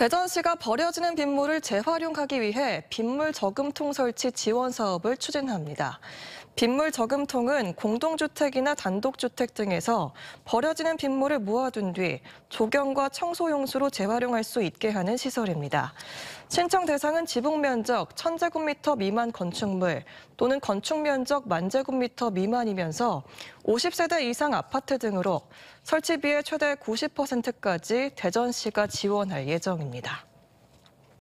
대전시가 버려지는 빗물을 재활용하기 위해 빗물 저금통 설치 지원 사업을 추진합니다. 빗물 저금통은 공동주택이나 단독주택 등에서 버려지는 빗물을 모아둔 뒤 조경과 청소용수로 재활용할 수 있게 하는 시설입니다. 신청 대상은 지붕 면적 1000제곱미터 미만 건축물 또는 건축 면적 만제곱미터 미만이면서 50세대 이상 아파트 등으로 설치비의 최대 90%까지 대전시가 지원할 예정입니다.